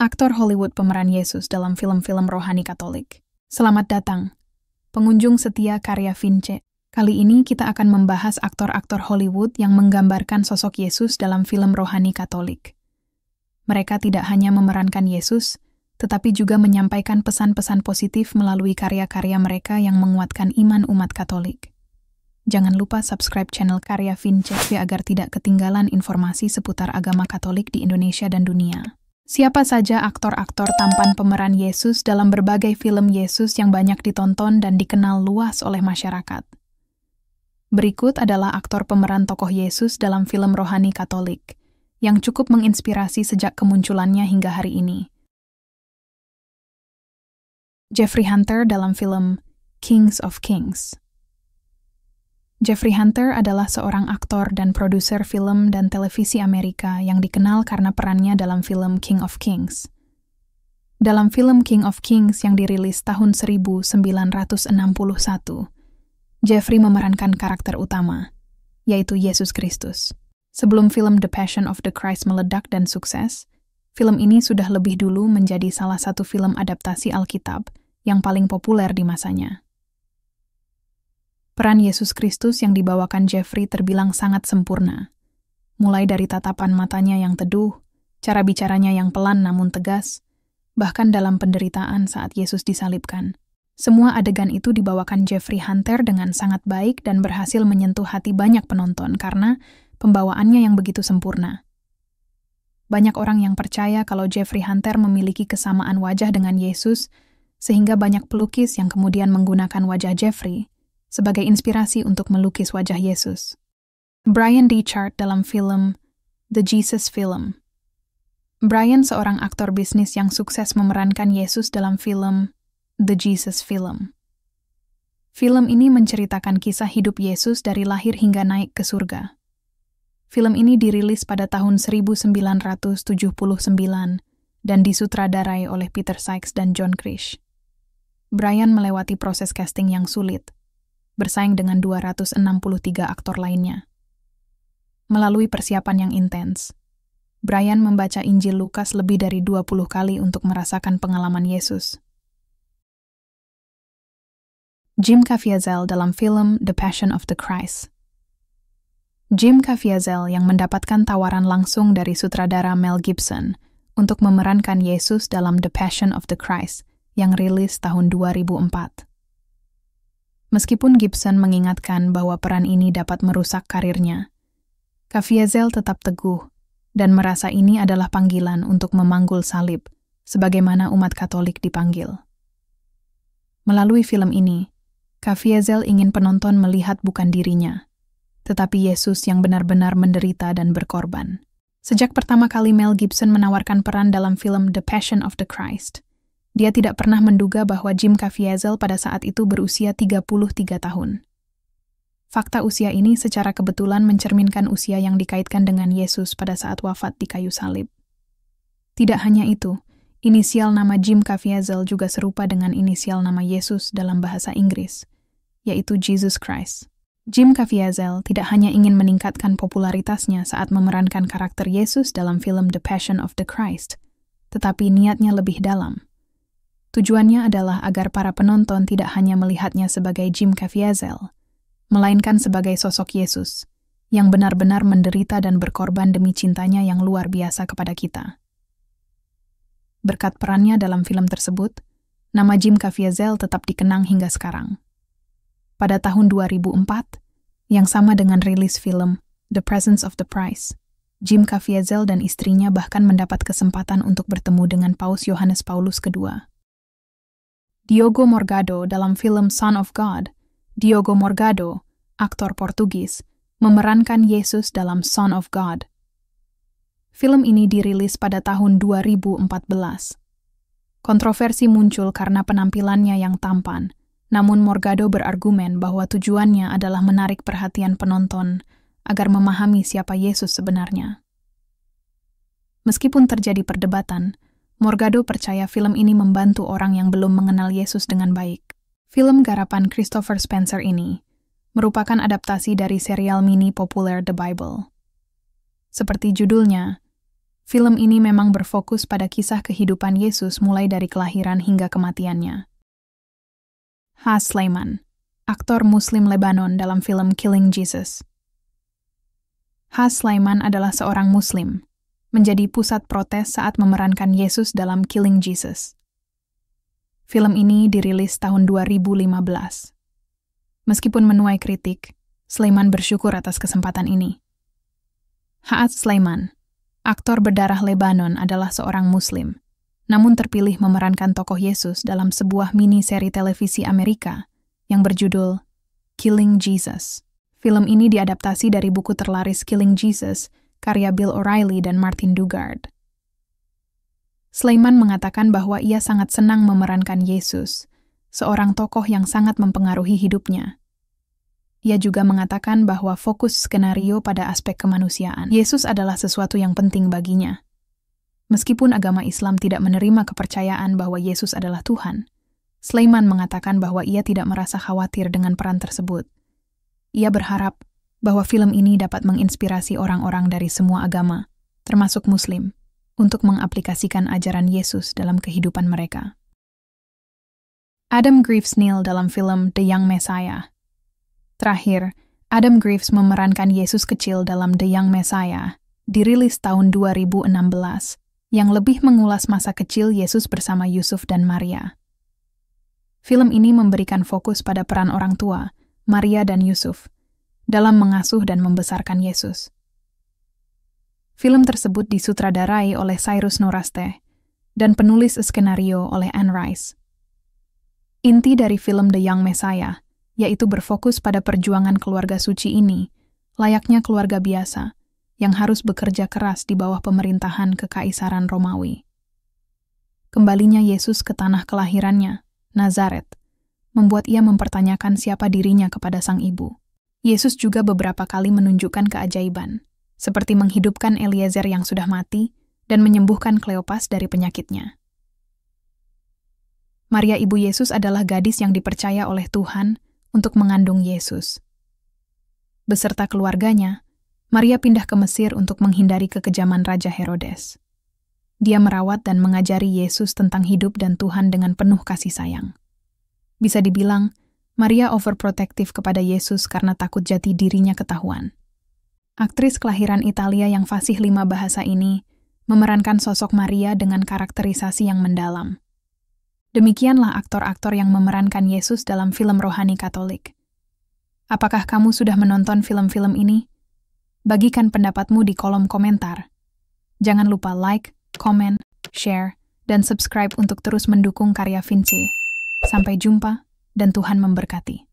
aktor Hollywood pemeran Yesus dalam film-film rohani Katolik. Selamat datang, pengunjung setia karya Vince. Kali ini kita akan membahas aktor-aktor Hollywood yang menggambarkan sosok Yesus dalam film rohani Katolik. Mereka tidak hanya memerankan Yesus, tetapi juga menyampaikan pesan-pesan positif melalui karya-karya mereka yang menguatkan iman umat Katolik. Jangan lupa subscribe channel Karya Vince agar tidak ketinggalan informasi seputar agama Katolik di Indonesia dan dunia. Siapa saja aktor-aktor tampan pemeran Yesus dalam berbagai film Yesus yang banyak ditonton dan dikenal luas oleh masyarakat. Berikut adalah aktor pemeran tokoh Yesus dalam film rohani Katolik, yang cukup menginspirasi sejak kemunculannya hingga hari ini. Jeffrey Hunter dalam film Kings of Kings Jeffrey Hunter adalah seorang aktor dan produser film dan televisi Amerika yang dikenal karena perannya dalam film King of Kings. Dalam film King of Kings yang dirilis tahun 1961, Jeffrey memerankan karakter utama, yaitu Yesus Kristus. Sebelum film The Passion of the Christ meledak dan sukses, film ini sudah lebih dulu menjadi salah satu film adaptasi Alkitab yang paling populer di masanya. Peran Yesus Kristus yang dibawakan Jeffrey terbilang sangat sempurna. Mulai dari tatapan matanya yang teduh, cara bicaranya yang pelan namun tegas, bahkan dalam penderitaan saat Yesus disalibkan. Semua adegan itu dibawakan Jeffrey Hunter dengan sangat baik dan berhasil menyentuh hati banyak penonton karena pembawaannya yang begitu sempurna. Banyak orang yang percaya kalau Jeffrey Hunter memiliki kesamaan wajah dengan Yesus, sehingga banyak pelukis yang kemudian menggunakan wajah Jeffrey sebagai inspirasi untuk melukis wajah Yesus. Brian D. dalam film The Jesus Film. Brian seorang aktor bisnis yang sukses memerankan Yesus dalam film The Jesus Film. Film ini menceritakan kisah hidup Yesus dari lahir hingga naik ke surga. Film ini dirilis pada tahun 1979 dan disutradarai oleh Peter Sykes dan John Krish. Brian melewati proses casting yang sulit – bersaing dengan 263 aktor lainnya. Melalui persiapan yang intens, Brian membaca Injil Lukas lebih dari 20 kali untuk merasakan pengalaman Yesus. Jim Caviezel dalam film The Passion of the Christ. Jim Caviezel yang mendapatkan tawaran langsung dari sutradara Mel Gibson untuk memerankan Yesus dalam The Passion of the Christ yang rilis tahun 2004. Meskipun Gibson mengingatkan bahwa peran ini dapat merusak karirnya, Kaviezel tetap teguh dan merasa ini adalah panggilan untuk memanggul salib, sebagaimana umat Katolik dipanggil. Melalui film ini, Kaviezel ingin penonton melihat bukan dirinya, tetapi Yesus yang benar-benar menderita dan berkorban. Sejak pertama kali Mel Gibson menawarkan peran dalam film The Passion of the Christ, dia tidak pernah menduga bahwa Jim Caviezel pada saat itu berusia 33 tahun. Fakta usia ini secara kebetulan mencerminkan usia yang dikaitkan dengan Yesus pada saat wafat di kayu salib. Tidak hanya itu, inisial nama Jim Caviezel juga serupa dengan inisial nama Yesus dalam bahasa Inggris, yaitu Jesus Christ. Jim Caviezel tidak hanya ingin meningkatkan popularitasnya saat memerankan karakter Yesus dalam film The Passion of the Christ, tetapi niatnya lebih dalam – Tujuannya adalah agar para penonton tidak hanya melihatnya sebagai Jim Caviezel, melainkan sebagai sosok Yesus yang benar-benar menderita dan berkorban demi cintanya yang luar biasa kepada kita. Berkat perannya dalam film tersebut, nama Jim Caviezel tetap dikenang hingga sekarang. Pada tahun 2004, yang sama dengan rilis film The Presence of the Price, Jim Caviezel dan istrinya bahkan mendapat kesempatan untuk bertemu dengan Paus Yohanes Paulus II. Diogo Morgado dalam film Son of God. Diogo Morgado, aktor Portugis, memerankan Yesus dalam Son of God. Film ini dirilis pada tahun 2014. Kontroversi muncul karena penampilannya yang tampan, namun Morgado berargumen bahwa tujuannya adalah menarik perhatian penonton agar memahami siapa Yesus sebenarnya. Meskipun terjadi perdebatan, Morgado percaya film ini membantu orang yang belum mengenal Yesus dengan baik. Film garapan Christopher Spencer ini merupakan adaptasi dari serial mini populer The Bible. Seperti judulnya, film ini memang berfokus pada kisah kehidupan Yesus mulai dari kelahiran hingga kematiannya. Haas Sleiman, aktor Muslim Lebanon dalam film Killing Jesus. Haas Sleiman adalah seorang Muslim menjadi pusat protes saat memerankan Yesus dalam Killing Jesus. Film ini dirilis tahun 2015. Meskipun menuai kritik, Sleman bersyukur atas kesempatan ini. Haat Sleman, aktor berdarah Lebanon adalah seorang muslim, namun terpilih memerankan tokoh Yesus dalam sebuah mini seri televisi Amerika yang berjudul Killing Jesus. Film ini diadaptasi dari buku terlaris Killing Jesus karya Bill O'Reilly dan Martin Dugard. Sleiman mengatakan bahwa ia sangat senang memerankan Yesus, seorang tokoh yang sangat mempengaruhi hidupnya. Ia juga mengatakan bahwa fokus skenario pada aspek kemanusiaan. Yesus adalah sesuatu yang penting baginya. Meskipun agama Islam tidak menerima kepercayaan bahwa Yesus adalah Tuhan, Sleiman mengatakan bahwa ia tidak merasa khawatir dengan peran tersebut. Ia berharap bahwa film ini dapat menginspirasi orang-orang dari semua agama, termasuk Muslim, untuk mengaplikasikan ajaran Yesus dalam kehidupan mereka. Adam Greaves Neil dalam film The Young Messiah. Terakhir, Adam Greaves memerankan Yesus kecil dalam The Young Messiah, dirilis tahun 2016, yang lebih mengulas masa kecil Yesus bersama Yusuf dan Maria. Film ini memberikan fokus pada peran orang tua, Maria dan Yusuf, dalam mengasuh dan membesarkan Yesus. Film tersebut disutradarai oleh Cyrus Noraste dan penulis skenario oleh Anne Rice. Inti dari film The Young Messiah yaitu berfokus pada perjuangan keluarga suci ini, layaknya keluarga biasa, yang harus bekerja keras di bawah pemerintahan kekaisaran Romawi. Kembalinya Yesus ke tanah kelahirannya, Nazaret, membuat ia mempertanyakan siapa dirinya kepada sang ibu. Yesus juga beberapa kali menunjukkan keajaiban, seperti menghidupkan Eliezer yang sudah mati dan menyembuhkan Kleopas dari penyakitnya. Maria ibu Yesus adalah gadis yang dipercaya oleh Tuhan untuk mengandung Yesus. Beserta keluarganya, Maria pindah ke Mesir untuk menghindari kekejaman Raja Herodes. Dia merawat dan mengajari Yesus tentang hidup dan Tuhan dengan penuh kasih sayang. Bisa dibilang, Maria overprotektif kepada Yesus karena takut jati dirinya ketahuan. Aktris kelahiran Italia yang fasih lima bahasa ini memerankan sosok Maria dengan karakterisasi yang mendalam. Demikianlah aktor-aktor yang memerankan Yesus dalam film rohani Katolik. Apakah kamu sudah menonton film-film ini? Bagikan pendapatmu di kolom komentar. Jangan lupa like, comment, share, dan subscribe untuk terus mendukung karya Vinci. Sampai jumpa dan Tuhan memberkati.